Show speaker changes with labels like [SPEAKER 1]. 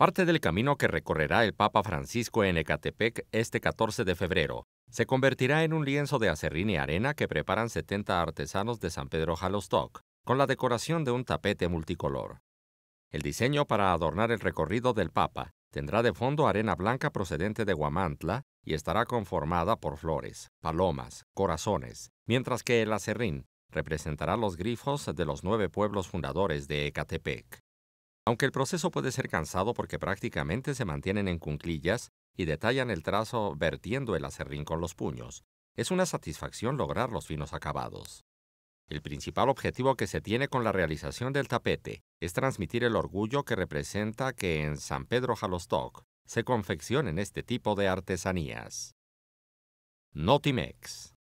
[SPEAKER 1] Parte del camino que recorrerá el Papa Francisco en Ecatepec este 14 de febrero se convertirá en un lienzo de acerrín y arena que preparan 70 artesanos de San Pedro Jalostoc, con la decoración de un tapete multicolor. El diseño para adornar el recorrido del Papa tendrá de fondo arena blanca procedente de Guamantla y estará conformada por flores, palomas, corazones, mientras que el acerrín representará los grifos de los nueve pueblos fundadores de Ecatepec. Aunque el proceso puede ser cansado porque prácticamente se mantienen en cunclillas y detallan el trazo vertiendo el acerrín con los puños, es una satisfacción lograr los finos acabados. El principal objetivo que se tiene con la realización del tapete es transmitir el orgullo que representa que en San Pedro Jalostoc se confeccionen este tipo de artesanías. Notimex